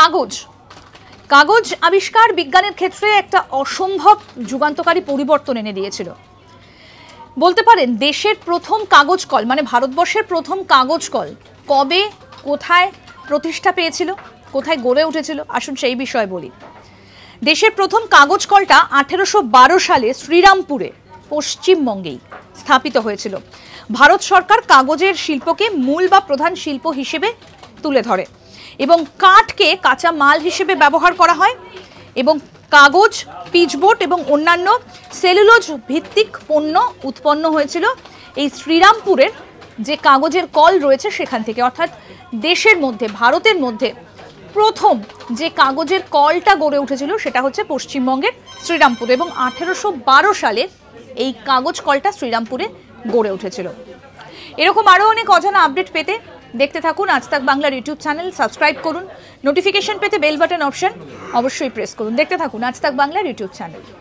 কাগজ কাগজ আবিষ্কার বিজ্ঞানের ক্ষেত্রে একটা অসম্ভব যুগান্তকারী পরিবর্তন এনে দিয়েছিল বলতে পারেন দেশের প্রথম কাগজ কল মানে ভারতবর্ষের প্রথম কাগজ কল কবে কোথায় প্রতিষ্ঠা পেয়েছিল কোথায় গড়ে উঠেছিল আসুন সেই বিষয়ে বলি দেশের প্রথম কাগজ কলটা আঠেরোশো সালে শ্রীরামপুরে পশ্চিমবঙ্গেই স্থাপিত হয়েছিল ভারত সরকার কাগজের শিল্পকে মূল বা প্রধান শিল্প হিসেবে তুলে ধরে এবং কাঠকে কাঁচা মাল হিসেবে ব্যবহার করা হয় এবং কাগজ পিচবোর্ড এবং অন্যান্য সেলুলোজ ভিত্তিক পণ্য উৎপন্ন হয়েছিল এই শ্রীরামপুরের যে কাগজের কল রয়েছে সেখান থেকে অর্থাৎ দেশের মধ্যে ভারতের মধ্যে প্রথম যে কাগজের কলটা গড়ে উঠেছিল সেটা হচ্ছে পশ্চিমবঙ্গের শ্রীরামপুর এবং আঠেরোশো সালে এই কাগজ কলটা শ্রীরামপুরে গড়ে উঠেছিল এরকম আরও অনেক অজানা আপডেট পেতে দেখতে থাকুন আজ তাক বাংলার ইউটিউব চ্যানেল সাবস্ক্রাইব করুন নোটিফিকেশন পেতে বেল বাটন অপশন অবশ্যই প্রেস করুন দেখতে থাকুন আজ তাক বাংলার ইউটিউব চ্যানেল